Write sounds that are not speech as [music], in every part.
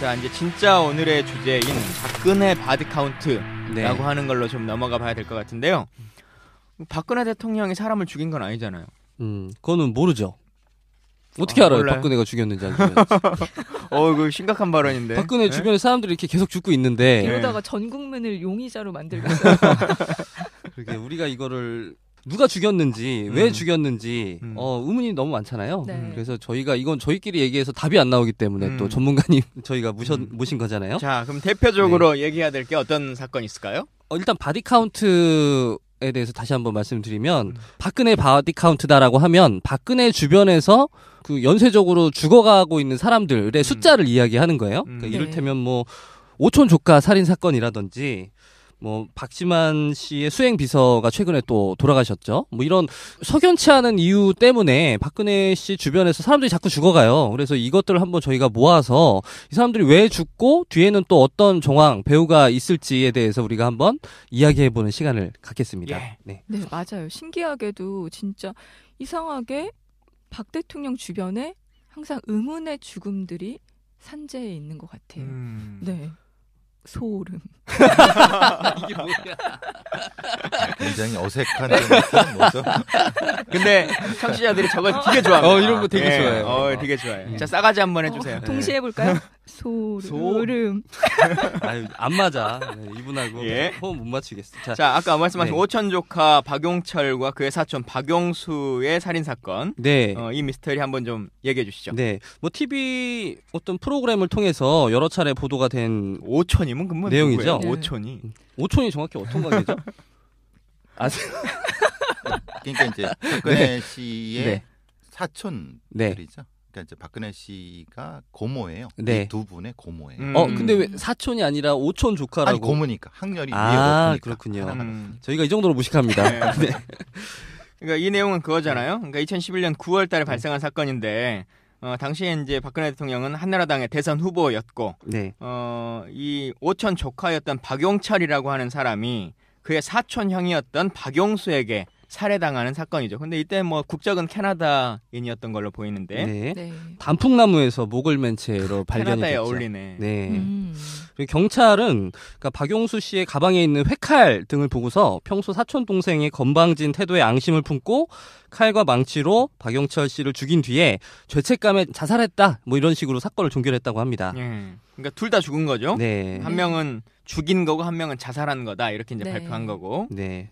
자 이제 진짜 오늘의 주제인 박근혜 바드 카운트라고 네. 하는 걸로 좀 넘어가 봐야 될 것 같은데요. 박근혜 대통령이 사람을 죽인 건 아니잖아요. 음, 그거는 모르죠. 어떻게 아, 알아요? 몰라요. 박근혜가 죽였는지 안죽였 [laughs] 어, 이거 심각한 발언인데. 박근혜 네? 주변에 사람들이 이렇게 계속 죽고 있는데. 이러다가 네. 전 국민을 용의자로 만들겠어요. [laughs] 그러게 우리가 이거를 누가 죽였는지 음. 왜 죽였는지 음. 어, 의문이 너무 많잖아요. 네. 그래서 저희가 이건 저희끼리 얘기해서 답이 안 나오기 때문에 음. 또 전문가님 [laughs] 저희가 무셔 모신 음. 거잖아요. 자 그럼 대표적으로 네. 얘기해야 될 게 어떤 사건이 있을까요? 어, 일단 바디 카운트 에 대해서 다시 한번 말씀드리면 음. 박근혜 바디 카운트다라고 하면 박근혜 주변에서 그 연쇄적으로 죽어가고 있는 사람들의 음. 숫자를 이야기하는 거예요. 그러니까 음. 이를테면 뭐 오촌 조카 살인 사건이라든지 뭐 박지만 씨의 수행 비서가 최근에 또 돌아가셨죠. 뭐 이런 석연치 않은 이유 때문에 박근혜 씨 주변에서 사람들이 자꾸 죽어가요. 그래서 이것들을 한번 저희가 모아서 이 사람들이 왜 죽고 뒤에는 또 어떤 정황 배우가 있을지에 대해서 우리가 한번 이야기해보는 시간을 갖겠습니다. 예. 네. 네, 맞아요. 신기하게도 진짜 이상하게 박 대통령 주변에 항상 의문의 죽음들이 산재해 있는 것 같아요. 음... 네. 소름. [laughs] 이게 뭐야? 굉장히 어색한 네. 모습. 근데 청취자들이 저걸 되게 좋아해요. 어, 이런 거 되게 네. 좋아해요. 어, 되게 좋아요. 예. 자, 싸가지 한번 해주세요. 어, 동시에 해볼까요? [laughs] 소름. 소름. [laughs] 아안 맞아. 네, 이분하고 예. 호흡 못 맞추겠어. 자, 자 아까 말씀하신 네. 오천조카 박용철과 그의 사촌 박용수의 살인 사건. 네. 어, 이 미스터리 한번 좀 얘기해 주시죠. 네. 뭐 TV 어떤 프로그램을 통해서 여러 차례 보도가 된 오천이면 근본 내용이죠. 네. 오천이. 오천이 정확히 어떤 관계죠? [laughs] 아세요? [laughs] 그러니까 이제 박근혜 네. 씨의 네. 사촌들이죠. 네. 그러니까 이제 박근혜 씨가 고모예요. 네. 두 분의 고모예요. 음. 어, 근데 왜 사촌이 아니라 오촌 조카라고? 아니, 고모니까 학렬이 아, 위에 높으니까. 그렇군요. 음. 저희가 이 정도로 무식합니다. 네. [laughs] 네. 그러니까 이 내용은 그거잖아요. 그러니까 2011년 9월 달에 발생한 사건인데 어, 당시에 이제 박근혜 대통령은 한나라당의 대선 후보였고 네. 어, 이 오촌 조카였던 박용철이라고 하는 사람이 그의 사촌 형이었던 박용수에게 살해당하는 사건이죠. 근데 이때 뭐 국적은 캐나다인이었던 걸로 보이는데 네. 네. 단풍나무에서 목을 맨 채로 [laughs] 발견이 캐나다에 됐죠. 어울리네. 네. 음. 그리고 경찰은 그러니까 박용수 씨의 가방에 있는 회칼 등을 보고서 평소 사촌 동생의 건방진 태도에 앙심을 품고 칼과 망치로 박용철 씨를 죽인 뒤에 죄책감에 자살했다 뭐 이런 식으로 사건을 종결했다고 합니다. 네. 그러니까 둘 다 죽은 거죠. 네. 한 명은 죽인 거고 한 명은 자살한 거다 이렇게 이제 네. 발표한 거고. 네.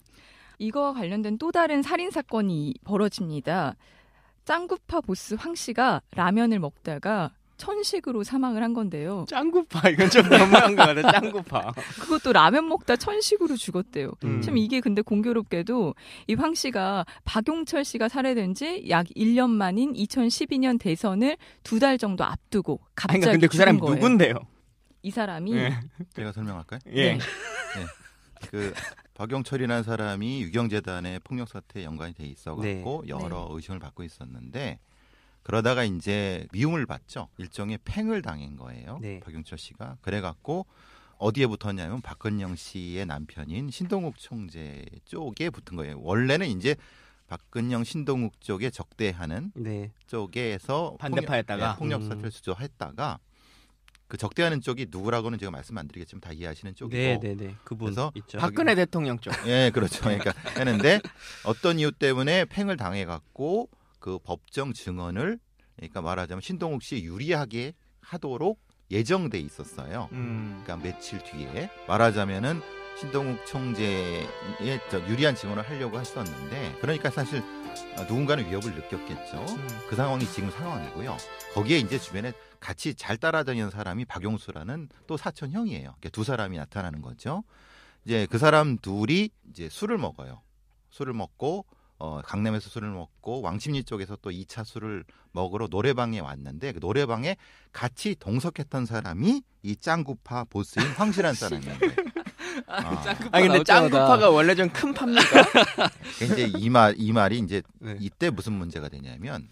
이거와 관련된 또 다른 살인 사건이 벌어집니다. 짱구파 보스 황 씨가 라면을 먹다가 천식으로 사망을 한 건데요. 짱구파 이건 좀 너무한 거 같아. 짱구파. [laughs] 그것도 라면 먹다 천식으로 죽었대요. 음. 참 이게 근데 공교롭게도 이 황 씨가 박용철 씨가 살해된 지 약 1년 만인 2012년 대선을 두 달 정도 앞두고 그러니까 갑자기 아니, 근데 그사람 거예요. 누군데요? 이 사람이 네. 제가 설명할까요? 예. 네. 네. 그 박영철이라는 사람이 유경재단의 폭력 사태에 연관이 돼 있어 갖고 네. 여러 네. 의심을 받고 있었는데 그러다가 이제 미움을 받죠. 일종의 팽을 당한 거예요. 네. 박영철 씨가 그래 갖고 어디에 붙었냐면 박근영 씨의 남편인 신동욱 총재 쪽에 붙은 거예요. 원래는 이제 박근영 신동욱 쪽에 적대하는 네. 쪽에서 반대파였다가 폭력, 네, 예, 폭력 사태를 음. 주저했다가 그 적대하는 쪽이 누구라고는 제가 말씀 안 드리겠지만 다 이해하시는 쪽이고. 네, 네, 네. 그분 그래서 있죠. 박근혜 대통령 쪽. 예, 그렇죠. 그러니까 하는데 [laughs] 어떤 이유 때문에 팽을 당해 갖고 그 법정 증언을 그러니까 말하자면 신동욱 씨 유리하게 하도록 예정돼 있었어요. 음. 그러니까 며칠 뒤에 말하자면은 신동욱 총재의 유리한 증언을 하려고 했었는데 그러니까 사실 누군가는 위협을 느꼈겠죠. 음. 그 상황이 지금 상황이고요. 거기에 이제 주변에 같이 잘 따라다니는 사람이 박용수라는 또 사촌 형이에요. 그러니까 두 사람이 나타나는 거죠. 이제 그 사람 둘이 이제 술을 먹어요. 술을 먹고 어, 강남에서 술을 먹고 왕십리 쪽에서 또 2차 술을 먹으러 노래방에 왔는데 그 노래방에 같이 동석했던 사람이 이 짱구파 보스인 황실한 사람이에요. 네. 아, 아. 아 근데 짱구파가 원래 좀큰 팝니까? [laughs] 이제 이말 이 말이 이제 네. 이때 무슨 문제가 되냐면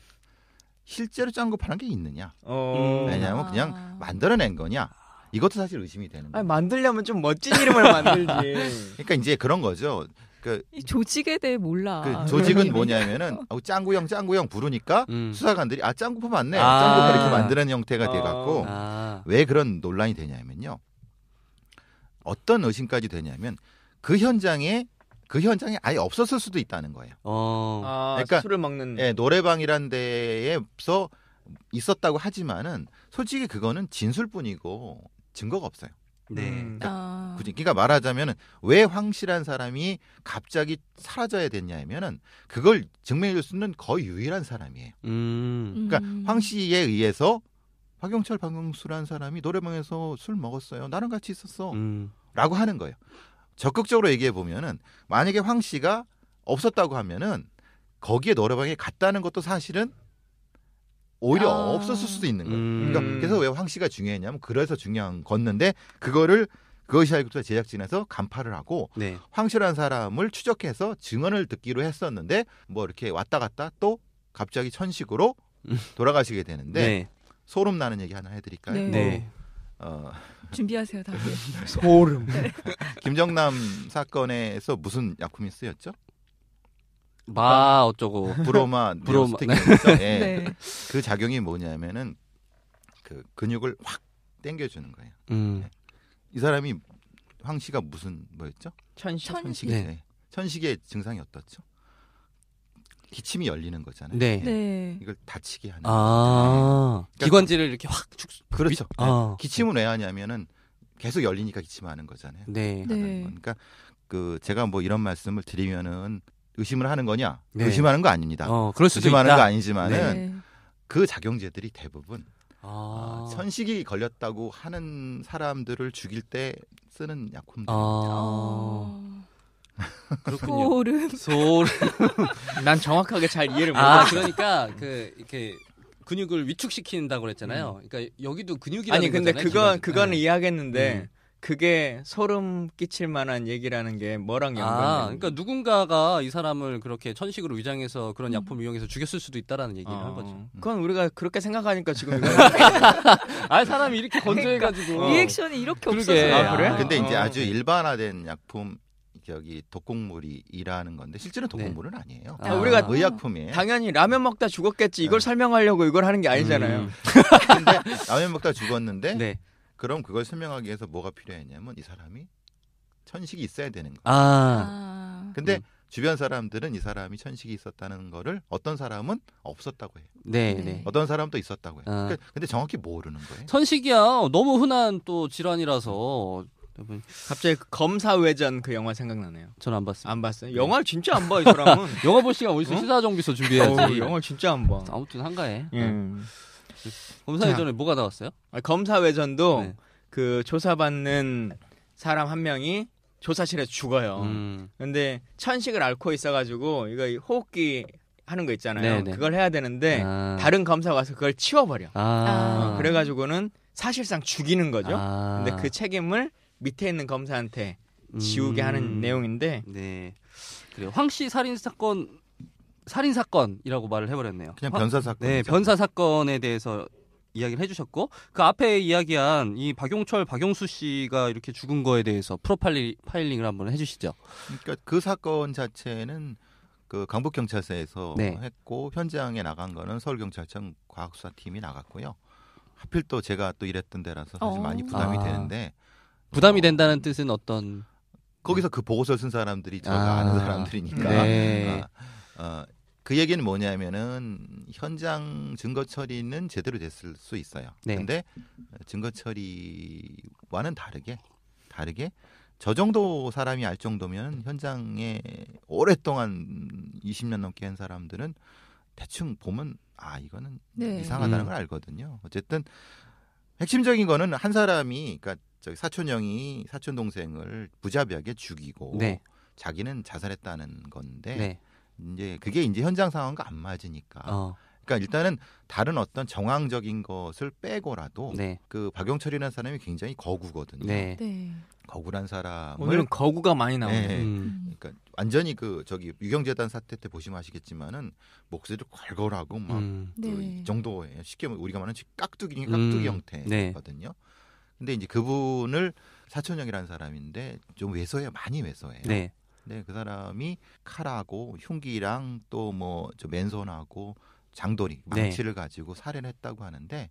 실제로 짱구파라는게 있느냐? 어... 음. 왜냐하면 아. 그냥 만들어낸 거냐? 이것도 사실 의심이 되는 아, 거예요. 만들려면 좀 멋진 이름을 만들지. [laughs] 그러니까 이제 그런 거죠. 그이 조직에 대해 몰라. 그 아, 조직은 뭐냐면은 어, 짱구형 짱구형 부르니까 음. 수사관들이 아 짱구포 맞네 아~ 짱구파 이렇게 만드는 형태가 어. 돼갖고 아~ 왜 그런 논란이 되냐면요 어떤 의심까지 되냐면 그 현장에 그 현장에 아예 없었을 수도 있다는 거예요. 어. 아, 그러니까 술을 먹는 예, 노래방이란 데에서 있었다고 하지만은 솔직히 그거는 진술뿐이고 증거가 없어요. 네. 음. 그러니까, 그러니까 말하자면은 왜 황씨란 사람이 갑자기 사라져야 됐냐면은 그걸 증명해줄 수 있는 거의 유일한 사람이에요. 음. 그러니까 음. 황씨에 의해서 박영철 박영수라는 사람이 노래방에서 술 먹었어요. 나랑 같이 있었어. 음. 라고 하는 거예요. 적극적으로 얘기해 보면은 만약에 황 씨가 없었다고 하면은 거기에 노래방에 갔다는 것도 사실은 오히려 아. 없었을 수도 있는 거예요. 음. 그러니까 그래서 왜 황씨가 중요했냐면 그래서 중요한 건데 그거를 그것이 알고부터 제작진에서 간파를 하고 네. 황씨라는 사람을 추적해서 증언을 듣기로 했었는데 뭐 이렇게 왔다 갔다 또 갑자기 천식으로 음. 돌아가시게 되는데 네. 소름 나는 얘기 하나 해드릴까요? 네. 네. 어... 준비하세요 다들. 소름. [laughs] 김정남 사건에서 무슨 약품이 쓰였죠? 마 어쩌고 [laughs] 브로마 브로마 네. [laughs] 네. 그 작용이 뭐냐면은 그 근육을 확 당겨주는 거예요. 음. 네. 이 사람이 황 씨가 무슨 뭐였죠? 천식. 천식. 네. 예. 천식의 증상이 어떻죠? 기침이 열리는 거잖아요. 네. 네. 이걸 다치게 하는. 아~ 그러니까 기관지를 이렇게 확 그러니까 축. 그렇죠. 미... 아~ 기침은 왜 하냐면은 계속 열리니까 기침하는 거잖아요. 네. 네. 그러니까 그 제가 뭐 이런 말씀을 드리면은 의심을 하는 거냐? 네. 의심하는 거 아닙니다. 어, 그럴 수도 의심하는 있다. 거 아니지만은 네. 그 작용제들이 대부분 아. 어, 천식이 걸렸다고 하는 사람들을 죽일 때 쓰는 약품들입니다. 아. 어. 소름. 소름. [laughs] 난 정확하게 잘 이해를 못해. 아, 그러니까 그 이렇게 근육을 위축시킨다고 그랬잖아요. 음. 그러니까 여기도 근육이라는 아니 근데 거잖아요, 그건 기본. 그건 네. 이해하겠는데 음. 그게 소름 끼칠 만한 얘기라는 게 뭐랑 연관이 아, 그러니까 누군가가 이 사람을 그렇게 천식으로 위장해서 그런 음. 약품을 이용해서 죽였을 수도 있다라는 얘기를 어, 한 거죠. 어. 그건 우리가 그렇게 생각하니까 지금 [laughs] 아 사람이 이렇게 건조해가지고 그러니까, 리액션이 이렇게 없어서 아, 그래? 아, 근데 이제 어. 아주 일반화된 약품 저기 독극물이라는 건데 실제로 네. 독극물은 네. 아니에요. 아, 우리가 아, 의약품이에요. 당연히 라면 먹다 죽었겠지 이걸 네. 설명하려고 이걸 하는 게 아니잖아요. 음. [laughs] 근데 라면 먹다 죽었는데 네. 그럼 그걸 설명하기 위해서 뭐가 필요했냐면 이 사람이 천식이 있어야 되는 거예요. 아. 근데 음. 주변 사람들은 이 사람이 천식이 있었다는 거를 어떤 사람은 없었다고 해요. 네, 음. 네. 어떤 사람도 있었다고 해요. 아. 그 근데 정확히 모르는 거예요. 천식이야 너무 흔한 또 질환이라서 갑자기 그 검사외전그 영화 생각나네요. 전 안 봤어요. 안 봤어요. 네. 영화를 진짜 안 봐요, 이 사람은. [laughs] 영화 볼 시간 어디서 어? 시사정비서 준비해야지. 영화 진짜 안 봐. 아무튼 한가해. 음. 예. 응. 네. 검사 자. 회전에 뭐가 나왔어요? 아, 검사 회전도 네. 그 조사받는 사람 한 명이 조사실에서 죽어요. 음. 근데 천식을 앓고 있어가지고 이거 호흡기 하는 거 있잖아요. 네네. 네. 그걸 해야 되는데 아. 다른 검사 와서 그걸 치워버려. 아. 어, 그래가지고는 사실상 죽이는 거죠. 아. 근데 그 책임을 밑에 있는 검사한테 지우게 음. 하는 내용인데. 네. 그래 황씨 살인 사건 살인 사건이라고 말을 해버렸네요. 그냥 변사 사건. 네, 변사 사건에 대해서 이야기를 해주셨고 그 앞에 이야기한 이 박용철, 박용수 씨가 이렇게 죽은 거에 대해서 프로파일링을 한번 해주시죠. 그러니까 그 사건 자체는 그 강북 경찰서에서 네. 했고 현장에 나간 거는 서울 경찰청 과학수사팀이 나갔고요. 하필 또 제가 또 일했던 데라서 사실 어. 많이 부담이 아. 되는데 부담이 어. 된다는 뜻은 어떤 거기서 네. 그 보고서 쓴 사람들이 저가 아. 아는 사람들이니까 네. 어, 그 얘기는 뭐냐면은 현장 증거 처리는 제대로 됐을 수 있어요. 그런데 네. 증거 처리와는 다르게 다르게 저 정도 사람이 알 정도면 현장에 오랫동안 20년 넘게 한 사람들은 대충 보면 아 이거는 네. 이상하다는 음. 걸 알거든요. 어쨌든 핵심적인 거는 한 사람이 그러니까 저기 사촌 형이 사촌 동생을 부자비하게 죽이고 네. 자기는 자살했다는 건데 네. 이제 그게 이제 현장 상황과 안 맞으니까. 어. 그러니까 일단은 다른 어떤 정황적인 것을 빼고라도 네. 그 박영철이라는 사람이 굉장히 거구거든요. 네. 네. 거구란 사람 오늘은 거구가 많이 나오네. 네. 음. 그러니까 완전히 그 저기 유경재단 사태 때 보시면 아시겠지만은 목소리도 걸걸하고 막이 음. 그정도에 네. 쉽게 뭐 우리가 말하는 깍두기 깍두기 음. 네. 형태거든요. 근데 이제 그분을 사촌형이라는 사람인데 좀 외소해요. 많이 외소해요. 네. 근그 네, 사람이 칼하고 흉기랑 또뭐저 맨손하고 장돌이 네. 망치를 네. 가지고 살인 했다고 하는데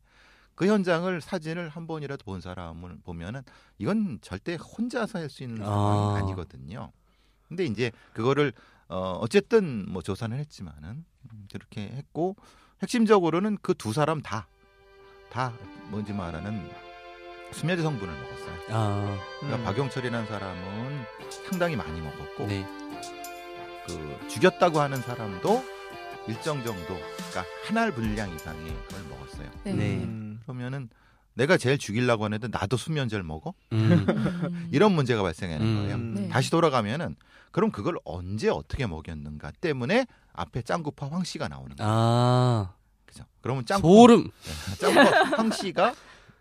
그 현장을 사진을 한 번이라도 본 사람을 보면은 이건 절대 혼자서 할 수 있는 상황이 아. 아니거든요. 근데 이제 그거를 어 어쨌든 뭐조사를 했지만은 그렇게 음, 했고 핵심적으로는 그 두 사람 다 다 뭔지 말하는 뭐 수면제 성분을 먹었어요. 아. 그러니까 음. 박영철이라는 사람은 상당히 많이 먹었고 네. 그 죽였다고 하는 사람도 일정 정도 그러니까 한 알 분량 이상의 그걸 먹었어요. 네. 네. 음. 그러면은 내가 제일 죽이려고 하는데 나도 수면제를 먹어? 음. 음. 이런 문제가 발생하는 음. 거예요. 네. 다시 돌아가면은 그럼 그걸 언제 어떻게 먹였는가 때문에 앞에 짱구파 황 씨가 나오는 거예요. 아. 그죠? 그러면 짱구 소름. 네. 짱구파 황 씨가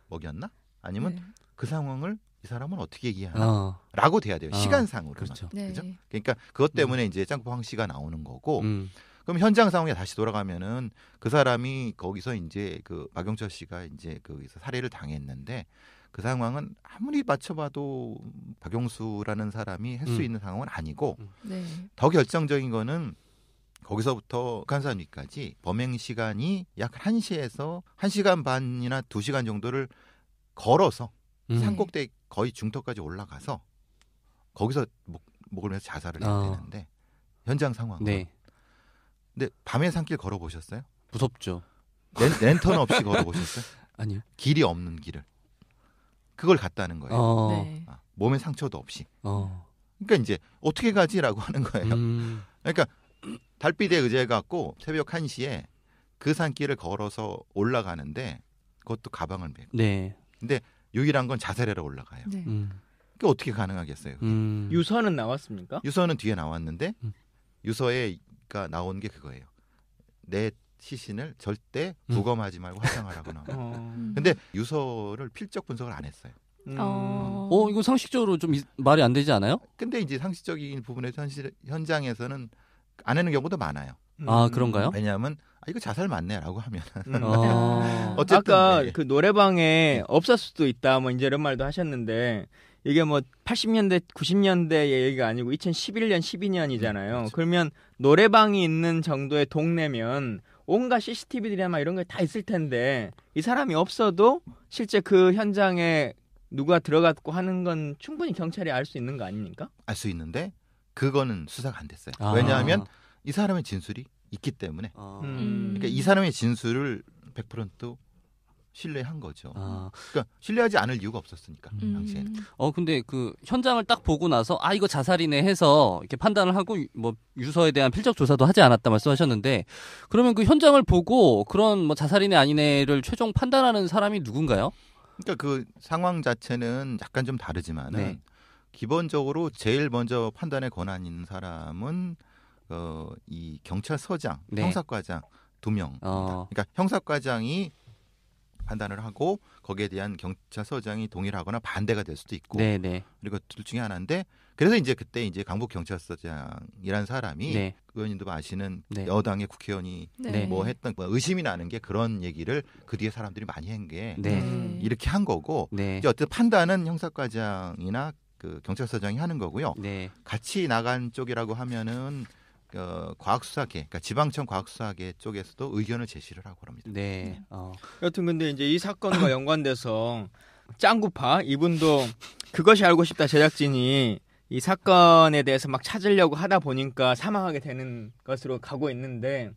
먹였나? 아니면 네. 그 상황을 이 사람은 어떻게 얘기하나라고 어. 돼야 돼요. 어. 시간상으로. 그렇죠. 네. 그죠? 그러니까 그것 네. 때문에 음. 이제 짱구팡 씨가 나오는 거고 음. 그럼 현장 상황에 다시 돌아가면은 그 사람이 거기서 이제 그 박영철 씨가 이제 거기서 살해를 당했는데 그 상황은 아무리 맞춰봐도 박영수라는 사람이 할수 음. 있는 상황은 아니고 음. 네. 더 결정적인 거는 거기서부터 간사님까지 범행 시간이 약 한시에서한시간 반이나 두시간 정도를 걸어서 음. 산꼭대 기 거의 중턱까지 올라가서 거기서 목, 목을 매서 자살을 해야 아. 되는데 현장 상황. 네. 근데 밤에 산길 걸어 보셨어요? 무섭죠. 랜, 랜턴 없이 걸어 보셨어요? [laughs] 아니요. 길이 없는 길을 그걸 갔다는 거예요. 어. 네. 아, 몸에 상처도 없이. 어. 그러니까 이제 어떻게 가지라고 하는 거예요. 음. 그러니까 달빛에 의지해 갖고 새벽 1시에 그 산길을 걸어서 올라가는데 그것도 가방을 메고. 네. 근데 유일한 건 자살해라 올라가요. 네. 음. 그게 어떻게 가능하겠어요? 음. 유서는 나왔습니까? 유서는 뒤에 나왔는데 음. 유서에가 나온 게 그거예요. 내 시신을 절대 음. 부검하지 말고 화장하라고나 어. 음. 근데 유서를 필적 분석을 안 했어요. 음. 어. 어. 이거 상식적으로 좀 말이 안 되지 않아요? 근데 이제 상식적인 부분에서 현실 현장에서는 안 하는 경우도 많아요. 아 그런가요? 왜냐하면 아, 이거 자살 맞네라고 하면 음. [laughs] 네. 어. 어쨌든 아까 네. 그 노래방에 없었을 수도 있다 뭐 이제 이런 말도 하셨는데 이게 뭐 80년대 90년대 얘기가 아니고 2011년 12년이잖아요. 네, 그렇죠. 그러면 노래방이 있는 정도의 동네면 온갖 CCTV들이 나막 이런 게 다 있을 텐데 이 사람이 없어도 실제 그 현장에 누가 들어갔고 하는 건 충분히 경찰이 알 수 있는 거 아닙니까? 알 수 있는데 그거는 수사가 안 됐어요. 아. 왜냐하면 이 사람의 진술이 있기 때문에 아. 음. 그러니까 이 사람의 진술을 100% 신뢰한 거죠. 아. 그러니까 신뢰하지 않을 이유가 없었으니까 음. 당시에는. 어 근데 그 현장을 딱 보고 나서 아 이거 자살이네 해서 이렇게 판단을 하고 뭐 유서에 대한 필적 조사도 하지 않았다 말씀하셨는데 그러면 그 현장을 보고 그런 뭐 자살이네 아니네를 최종 판단하는 사람이 누군가요? 그러니까 그 상황 자체는 약간 좀 다르지만은 네. 기본적으로 제일 먼저 판단의 권한이 있는 사람은 어, 이 경찰서장, 네. 형사과장 두 명. 어. 그러니까 형사과장이 판단을 하고 거기에 대한 경찰서장이 동의하거나 반대가 될 수도 있고 네네. 네. 그리고 둘 중에 하나인데 그래서 이제 그때 이제 강북 경찰서장이란 사람이 네. 의원님도 아시는 네. 여당의 국회의원이 네. 네. 뭐 했던 뭐 의심이 나는 게 그런 얘기를 그 뒤에 사람들이 많이 한게 네. 음. 이렇게 한 거고 이제 어떤 판단은 형사과장이나 그 경찰서장이 하는 거고요. 같이 나간 쪽이라고 하면은 어, 과학수사계, 그러니까 지방청 과학수사계 쪽에서도 의견을 제시를 하고 그럽니다. 네. 네. 어. 여튼 근데 이제 이 사건과 [laughs] 연관돼서 짱구파 이분도 그것이 알고 싶다 제작진이 이 사건에 대해서 막 찾으려고 하다 보니까 사망하게 되는 것으로 가고 있는데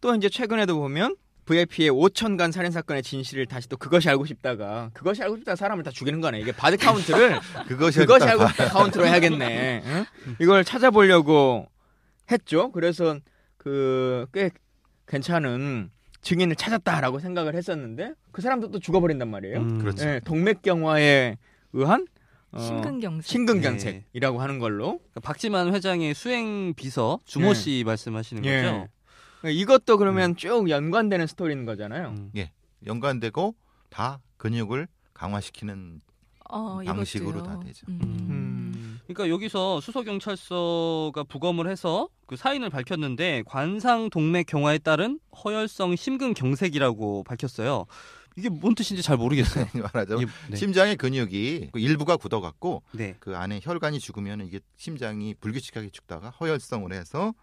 또 이제 최근에도 보면 VIP의 오천간 살인 사건의 진실을 다시 또 그것이 알고 싶다가 그것이 알고 싶다 사람을 다 죽이는 거네 이게 바드 카운트를 [laughs] 그것이, 그것이 알고 싶다 카운트로 해야겠네 응? 이걸 찾아보려고 했죠. 그래서 그 꽤 괜찮은 증인을 찾았다라고 생각을 했었는데 그 사람도 또 죽어버린단 말이에요. 음, 그렇죠. 예, 동맥경화에 의한 어, 심근경색. 심근경색이라고 하는 걸로. 그러니까 박지만 회장의 수행 비서 주모 예. 씨 네. 말씀하시는 예. 거죠. 그러니까 이것도 그러면 음. 쭉 연관되는 스토리인 거잖아요. 음. 예, 연관되고 다 근육을 강화시키는 어, 방식으로 이것도요. 다 되죠. 음. 음. 그러니까 여기서 수서경찰서가 부검을 해서 그 사인을 밝혔는데 관상 동맥 경화에 따른 허혈성 심근경색이라고 밝혔어요. 이게 뭔 뜻인지 잘 모르겠어요. [laughs] 말하자면 네. 심장의 근육이 그 일부가 굳어갖고 네. 그 안에 혈관이 죽으면 이게 심장이 불규칙하게 죽다가 허혈성을 해서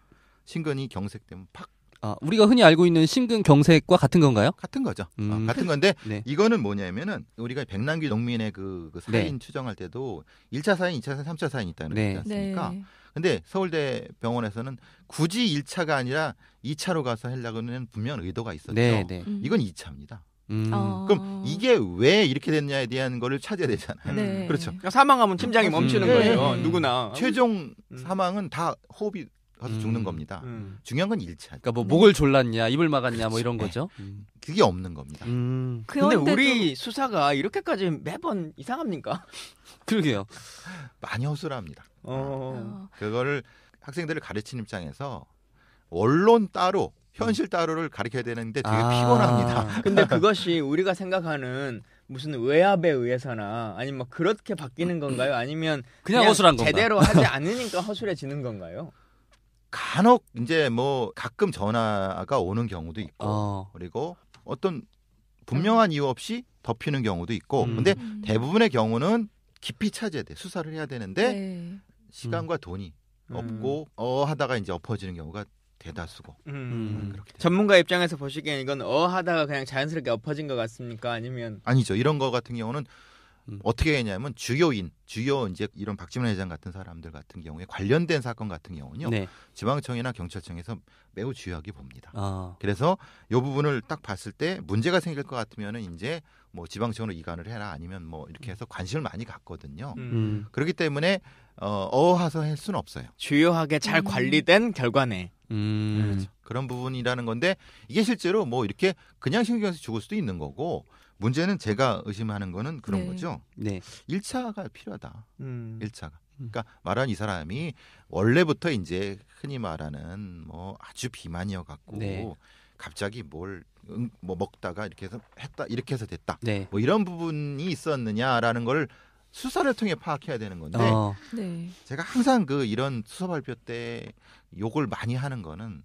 심근이 경색되면 팍 아, 우리가 흔히 알고 있는 심근경색과 같은 건가요? 같은 거죠. 아, 음. 어, 같은 건데 [laughs] 네. 이거는 뭐냐면은 우리가 백남규 농민의 그, 그 네. 사인 네. 추정할 때도 1차 사인, 2차 사인, 3차 사인 있다는 네. 거지 않습니까? 네. 근데 서울대 병원에서는 굳이 1차가 아니라 2차로 가서 하려고는 분명 의도가 있었죠. 네, 네. 음. 이건 2차입니다. 음. 어... 그럼 이게 왜 이렇게 됐냐에 대한 거를 찾아야 되잖아요. 네. [laughs] 그렇죠. 사망하면 심장이 음. 멈추는 음. 거예요. 네. 누구나. 최종 음. 사망은 다 호흡이 가서 음, 죽는 겁니다. 음. 중요한 건 일차. 그러니까 뭐 네. 목을 졸랐냐, 입을 막았냐 그렇지, 뭐 그렇죠. 이런 네. 거죠. 네. 그게 없는 겁니다. 음. 그 근데 우리 수사가 이렇게까지 매번 이상합니까? [laughs] 그러게요. 많이 허술합니다. 어. 어. 그거를 학생들을 가르치는 입장에서 원론 따로 현실 음. 따로를 가르쳐야 되는데 되게 아. 피곤합니다. [laughs] 근데 그것이 우리가 생각하는 무슨 외압에 의해서나 아니면 뭐 그렇게 바뀌는 건가요? 아니면 그냥, 그냥 허술한 건가 제대로 하지 않으니까 허술해지는 건가요? 간혹 이제 뭐 가끔 전화가 오는 경우도 있고 어. 그리고 어떤 분명한 이유 없이 덮이는 경우도 있고 음. 근데 음. 대부분의 경우는 깊이 찾아야 돼 수사를 해야 되는데 네. 시간과 음. 돈이 음. 없고 어 하다가 이제 엎어지는 경우가 대다수고 음. 전문가 입장에서 보시기엔 이건 어 하다가 그냥 자연스럽게 엎어진 것 같습니까 아니면 아니죠 이런 거 같은 경우는 음. 어떻게 했냐면 주요인, 주요 이제 이런 박지원 회장 같은 사람들 같은 경우에 관련된 사건 같은 경우는요. 네. 지방청이나 경찰청에서 매우 주요하게 봅니다. 아. 그래서 요 부분을 딱 봤을 때 문제가 생길 것 같으면은 이제 뭐 지방청으로 이관을 해라 아니면 뭐 이렇게 음. 해서 관심을 많이 갖거든요. 음. 음. 그렇기 때문에 어, 어하서 할 수는 없어요. 주요하게 잘 음. 관리된 결과네. 음. 그렇죠. 그런 부분이라는 건데 이게 실제로 뭐 이렇게 그냥 신경쓰 죽을 수도 있는 거고 문제는 제가 의심하는 거는 그런 네. 거죠. 네. 1차가 필요하다. 음. 1차가. 그러니까 말한 이 사람이 원래부터 이제 흔히 말하는 뭐 아주 비만이어 갖고 네. 갑자기 뭘 뭐 먹다가 이렇게 해서 했다 이렇게 해서 됐다. 네. 뭐 이런 부분이 있었느냐라는 걸 수사를 통해 파악해야 되는 건데 어. 네. 제가 항상 그 이런 수사 발표 때 욕을 많이 하는 거는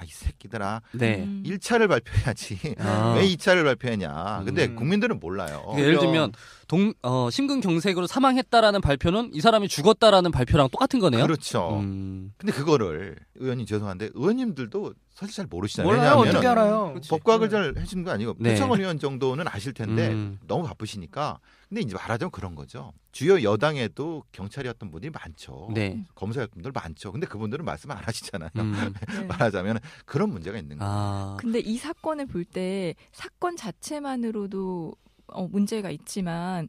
아, 이 새끼들아. 네. 1차를 음. 발표해야지. 아. [laughs] 왜 2차를 발표했냐. 근데 음. 국민들은 몰라요. 그러니까 예를 들면 동 어, 심근경색으로 사망했다라는 발표는 이 사람이 죽었다라는 발표랑 똑같은 거네요. 그렇죠. 음. 근데 그거를 의원님 죄송한데 의원님들도 사실 잘 모르시잖아요. 몰라요. 어떻게 알아요? 법과학을 잘 음. 해주는 거 아니고 네. 표창원 의원 정도는 아실 텐데 음. 너무 바쁘시니까. 근데 이제 말하자면 그런 거죠. 주요 여당에도 경찰이었던 분들이 많죠. 네. 검사였던 분들 많죠. 근데 그분들은 말씀 안 하시잖아요. 음. [laughs] 네. 말하자면 그런 문제가 있는 거예요. 아. 근데 이 사건을 볼 때 사건 자체만으로도 어, 문제가 있지만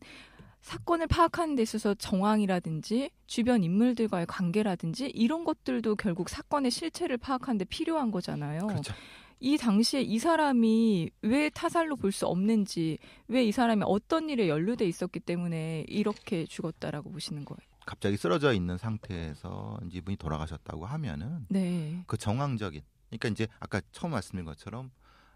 사건을 파악하는 데 있어서 정황이라든지 주변 인물들과의 관계라든지 이런 것들도 결국 사건의 실체를 파악하는 데 필요한 거잖아요. 그렇죠. 이 당시에 이 사람이 왜 타살로 볼 수 없는지 왜 이 사람이 어떤 일에 연루돼 있었기 때문에 이렇게 죽었다라고 보시는 거예요. 갑자기 쓰러져 있는 상태에서 이제 분이 돌아가셨다고 하면은 네. 그 정황적인 그러니까 이제 아까 처음 말씀드린 것처럼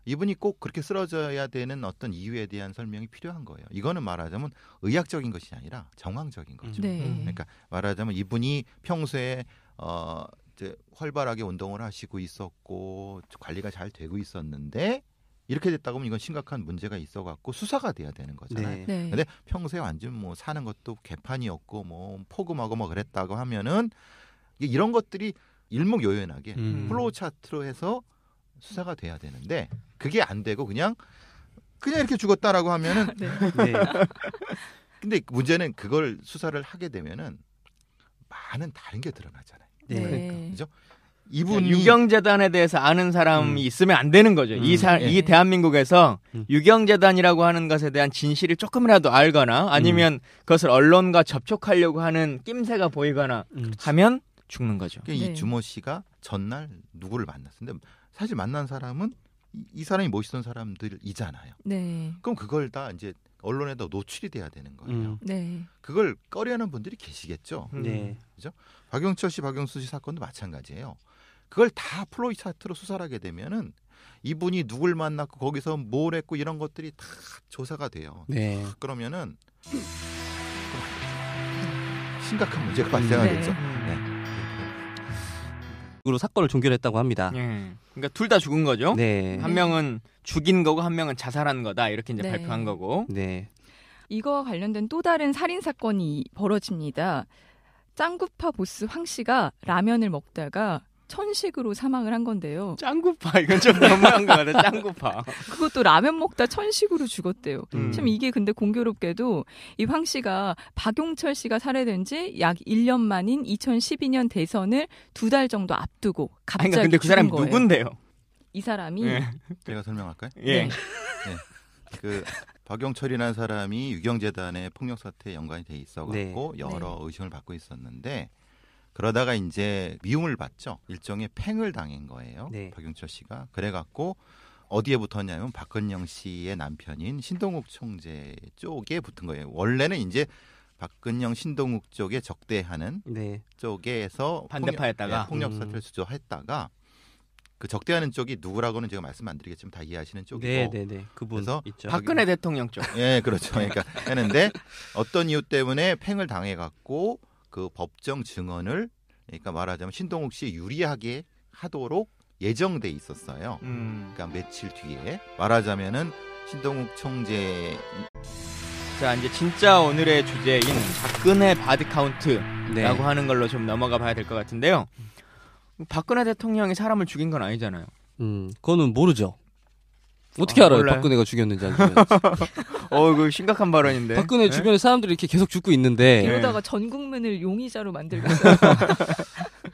이분이 꼭 그렇게 쓰러져야 되는 어떤 이유에 대한 설명이 필요한 거예요. 이거는 말하자면 의학적인 것이 아니라 정황적인 거죠. 음. 네. 그러니까 말하자면 이분이 평소에 어 이제 활발하게 운동을 하시고 있었고 관리가 잘 되고 있었는데 이렇게 됐다고 하면 이건 심각한 문제가 있어 갖고 수사가 돼야 되는 거잖아요. 네. 네. 근데 평소에 완전 뭐 사는 것도 개판이었고 뭐 포금하고 뭐 그랬다고 하면은 이런 것들이 일목요연하게 음. 플로우 차트로 해서 수사가 돼야 되는데 그게 안 되고 그냥 그냥 이렇게 죽었다라고 하면은 [laughs] 네. 네. [laughs] 근데 문제는 그걸 수사를 하게 되면은 많은 다른 게 드러나잖아요. 네. 그러니까. 그죠? 이분 유경재단에 대해서 아는 사람이 음. 있으면 안 되는 거죠. 음. 이, 사, 네. 이 대한민국에서 음. 유경재단이라고 하는 것에 대한 진실을 조금이라도 알거나 아니면 음. 그것을 언론과 접촉하려고 하는 낌새가 보이거나 음. 하면 죽는 거죠. 그러니까 네. 이 주모 씨가 전날 누구를 만났는데 사실 만난 사람은 이 사람이 멋있던 사람들이잖아요. 네. 그럼 그걸 다 이제 언론에다 노출이 돼야 되는 거예요. 음. 네. 그걸 꺼려하는 분들이 계시겠죠. 음. 네. 네. 그죠? 박영철 씨, 박영수 씨 사건도 마찬가지예요. 그걸 다 플로이 차트로 수사 하게 되면은 이분이 누굴 만났고 거기서 뭘 했고 이런 것들이 다 조사가 돼요. 네. 그러면은 심각한 문제가 발생하겠죠. 네. 네. 으로 사건을 종결했다고 합니다. 예. 그러니까 둘 다 죽은 거죠. 네. 한 명은 죽인 거고 한 명은 자살한 거다 이렇게 이제 네. 발표한 거고. 네. 이거와 관련된 또 다른 살인 사건이 벌어집니다. 짱구파 보스 황 씨가 라면을 먹다가 천식으로 사망을 한 건데요. 짱구파 이건 좀 너무한 거 같아. 짱구파. [laughs] 그것도 라면 먹다 천식으로 죽었대요. 음. 참 이게 근데 공교롭게도 이 황 씨가 박용철 씨가 살해된 지 약 1년 만인 2012년 대선을 두 달 정도 앞두고 그러니까 갑자기 아니, 그러니 근데 그 사람이 거예요. 누군데요? 이 사람이 네. 제가 설명할까요? 예. 네. 네. 그 박용철이라는 사람이 유경재단의 폭력 사태에 연관이 돼 있어갖고 네. 여러 의심을 받고 있었는데 그러다가 이제 미움을 받죠. 일종의 팽을 당한 거예요. 네. 박용철 씨가 그래갖고 어디에 붙었냐면 박근영 씨의 남편인 신동욱 총재 쪽에 붙은 거예요. 원래는 이제 박근영 신동욱 쪽에 적대하는 네. 쪽에서 반대파였다가 폭력, 예, 음. 사태를 주저했다가 그 적대하는 쪽이 누구라고는 제가 말씀 안 드리겠지만 다 이해하시는 쪽이고 네, 네, 네. 그분 그래서 있죠. 박근혜 대통령 쪽. 예, 그렇죠. 그러니까 하는데 어떤 이유 때문에 팽을 당해 갖고 그 법정 증언을 그러니까 말하자면 신동욱 씨 유리하게 하도록 예정돼 있었어요. 음. 그러니까 며칠 뒤에 말하자면은 신동욱 총재 자 이제 진짜 오늘의 주제인 박근혜 바디 카운트라고 네. 하는 걸로 좀 넘어가 봐야 될 것 같은데요. 박근혜 대통령이 사람을 죽인 건 아니잖아요. 음, 그거는 모르죠. 어떻게 아, 알아요? 몰라요. 박근혜가 죽였는지 안죽였는 [laughs] 어, 이거 심각한 발언인데. 박근혜 네? 주변에 사람들이 이렇게 계속 죽고 있는데. 이러다가 네. 전 국민을 용의자로 만들고어요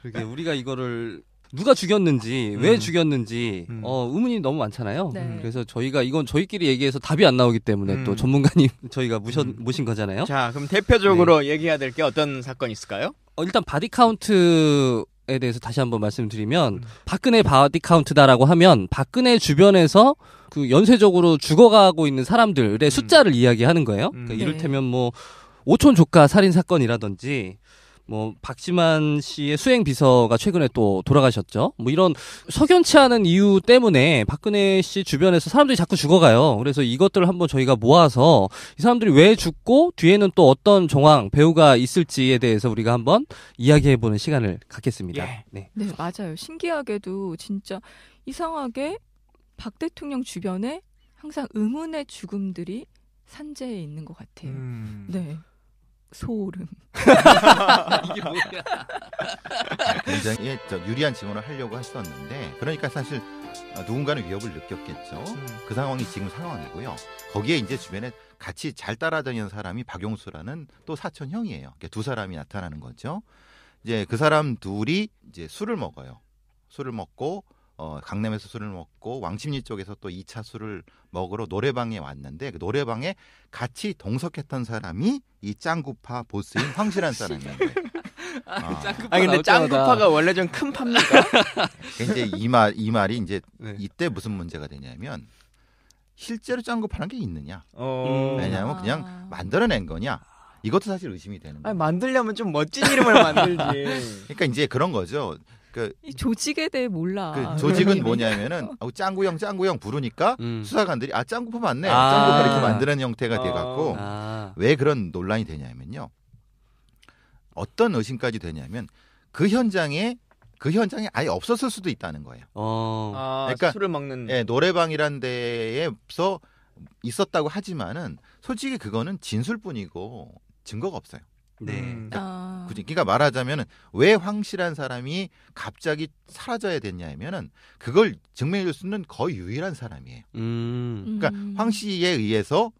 [laughs] 그러게 우리가 이거를 누가 죽였는지 음. 왜 죽였는지 음. 어 의문이 너무 많잖아요. 네. 음. 그래서 저희가 이건 저희끼리 얘기해서 답이 안 나오기 때문에 음. 또 전문가님 [laughs] 저희가 무셔, 모신 음. 거잖아요. 자, 그럼 대표적으로 네. 얘기해야 될 게 어떤 사건이 있을까요? 어, 일단 바디 카운트 것에 대해서 다시 한번 말씀드리면 음. 박근혜 바디 카운트다라고 하면 박근혜 주변에서 그 연쇄적으로 죽어가고 있는 사람들의 음. 숫자를 이야기하는 거예요. 그러니까 음. 이를테면 네. 뭐 오촌 조카 살인 사건이라든지 뭐 박지만 씨의 수행 비서가 최근에 또 돌아가셨죠. 뭐 이런 석연치 않은 이유 때문에 박근혜 씨 주변에서 사람들이 자꾸 죽어가요. 그래서 이것들을 한번 저희가 모아서 이 사람들이 왜 죽고 뒤에는 또 어떤 정황 배우가 있을지에 대해서 우리가 한번 이야기해보는 시간을 갖겠습니다. 예. 네. 네, 맞아요. 신기하게도 진짜 이상하게 박 대통령 주변에 항상 의문의 죽음들이 산재해 있는 것 같아요. 음... 네. 소름. [laughs] 이게 뭐야? 굉장히 유리한 지원을 하려고 했었는데 그러니까 사실 누군가는 위협을 느꼈겠죠. 음. 그 상황이 지금 상황이고요. 거기에 이제 주변에 같이 잘 따라다니는 사람이 박용수라는 또 사촌 형이에요. 그러니까 두 사람이 나타나는 거죠. 이제 그 사람 둘이 이제 술을 먹어요. 술을 먹고 어, 강남에서 술을 먹고 왕십리 쪽에서 또 2차 술을 먹으러 노래방에 왔는데 그 노래방에 같이 동석했던 사람이 이 짱구파 보스인 [laughs] 황실한 아, 사람이에요. 아, 아. 근데 짱구파가 원래 좀큰 팝니다 [laughs] 이제 이말 이 말이 이제 네. 이때 무슨 문제가 되냐면 실제로 짱구파는게 있느냐? 어... 왜냐하면 그냥 아. 만들어낸 거냐? 이것도 사실 의심이 되는 거예요. 아 만들려면 좀 멋진 이름을 만들지. [laughs] 그러니까 이제 그런 거죠. 그러니까 이 조직에 대해 몰라. 그 아, 조직은 뭐냐면은 어, 짱구형 짱구형 부르니까 음. 수사관들이 아 짱구포 맞네. 아~ 짱구가 이렇게 만드는 형태가 어. 돼갖고 아~ 왜 그런 논란이 되냐면요. 어떤 의심까지 되냐면 그 현장에 그 현장에 아예 없었을 수도 있다는 거예요. 어. 아, 그러니까 술을 먹는 예, 노래방이란 데에서 있었다고 하지만은 솔직히 그거는 진술뿐이고 증거가 없어요. 네. 음. 그러니까, 그러니까 말하자면은 왜 황씨란 사람이 갑자기 사라져야 됐냐면은 그걸 증명해줄 수 있는 거의 유일한 사람이에요. 음. 그러니까 음. 황씨에 의해서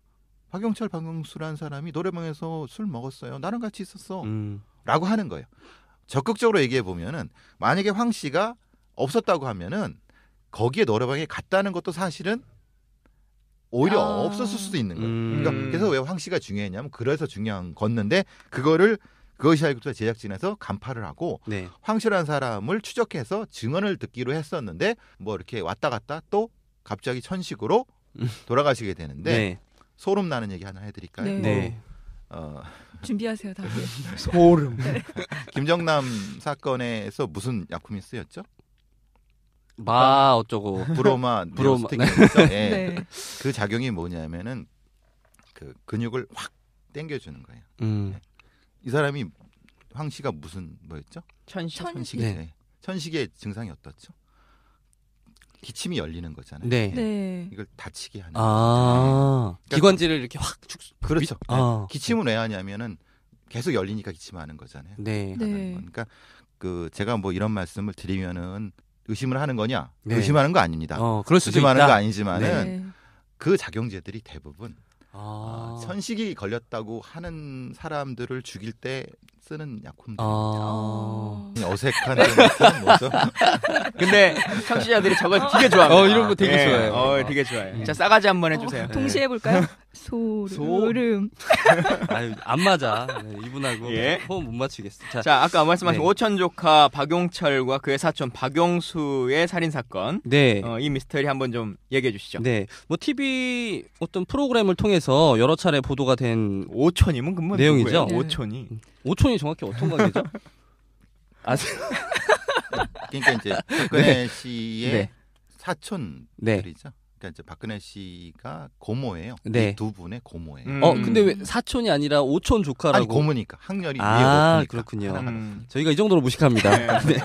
박영철 박영수라는 사람이 노래방에서 술 먹었어요. 나랑 같이 있었어. 음. 라고 하는 거예요. 적극적으로 얘기해 보면은 만약에 황 씨가 없었다고 하면은 거기에 노래방에 갔다는 것도 사실은 오히려 아. 없었을 수도 있는 거예요. 음. 그러니까 그래서 왜 황씨가 중요했냐면 그래서 중요한 건데 그거를 그것이 알고부터 제작진에서 간파를 하고 네. 황씨라는 사람을 추적해서 증언을 듣기로 했었는데 뭐 이렇게 왔다 갔다 또 갑자기 천식으로 음. 돌아가시게 되는데 네. 소름 나는 얘기 하나 해드릴까요? 네. 네. 어... 준비하세요 다들. 소름. [laughs] 김정남 사건에서 무슨 약품이 쓰였죠? 그러니까 마 어쩌고 브로마 [laughs] 브로마 네. 네. 그 작용이 뭐냐면은 그 근육을 확 당겨주는 거예요. 음. 예. 이 사람이 황 씨가 무슨 뭐였죠? 천식. 천식. 네. 천식의 증상이 어떻죠? 기침이 열리는 거잖아요. 네. 예. 네. 이걸 다치게 하는. 아~ 그러니까 기관지를 이렇게 확 축. 그렇죠. 미... 그렇죠. 아~ 기침은 왜 하냐면은 계속 열리니까 기침하는 거잖아요. 네. 네. 그러니까 그 제가 뭐 이런 말씀을 드리면은 의심을 하는 거냐? 네. 의심하는 거 아닙니다. 어, 그럴 수도 의심하는 있다. 거 아니지만은 네. 그 작용제들이 대부분 아. 어, 천식이 걸렸다고 하는 사람들을 죽일 때 쓰는 약혼들 아... 어. 어색한 모습. [laughs] 근데 청취자들이 저거 되게 좋아해요. 어, 이런 거 되게 네. 좋아해요. 어, 되게 좋아해요. 음. 자, 싸가지 한번 해주세요. 어, 동시에 해볼까요? 네. 소름. 아유, 안 맞아. 네, 이분하고 예? 호흡 못 맞추겠어. 자, 자 아까 말씀하신 네. 오천 조카 박용철과 그의 사촌 박용수의 살인 사건. 네. 어, 이 미스터리 한번 좀 얘기해 주시죠. 네. 뭐 TV 어떤 프로그램을 통해서 여러 차례 보도가 된 오천이면 근본 뭐 내용이죠. 오천이. 음. 오촌이 정확히 어떤 관계죠? [laughs] 아세요? 그러니까 이제 아, 박근혜 네. 씨의 네. 네. 사촌들이죠. 네. 그러니까 이제 박근혜 씨가 고모예요. 네. 두 분의 고모예요. 어, 음. 어, 근데 왜 사촌이 아니라 오촌 조카라고? 아니, 고모니까 학렬이 아, 그렇군요. 음. 저희가 이 정도로 무식합니다. 네. [laughs] 네.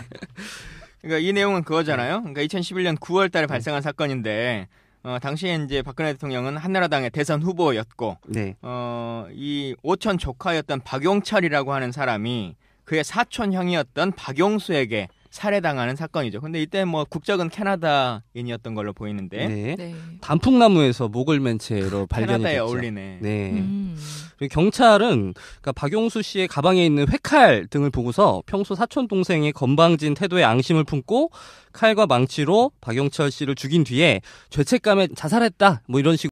그러니까 이 내용은 그거잖아요. 그러니까 2011년 9월달에 발생한 사건인데 어, 당시에 이제 박근혜 대통령은 한나라당의 대선 후보였고 네. 어, 이 오천 조카였던 박용철이라고 하는 사람이 그의 사촌 형이었던 박용수에게 살해당하는 사건이죠. 근데 이때 뭐 국적은 캐나다인이었던 걸로 보이는데 네. 네. 단풍나무에서 목을 맨 채로 아, 발견이 됐죠. 어울리네. 네. 음. 경찰은 그러니까 박용수 씨의 가방에 있는 회칼 등을 보고서 평소 사촌 동생의 건방진 태도에 앙심을 품고 칼과 망치로 박용철 씨를 죽인 뒤에 죄책감에 자살했다. 뭐 이런 식으로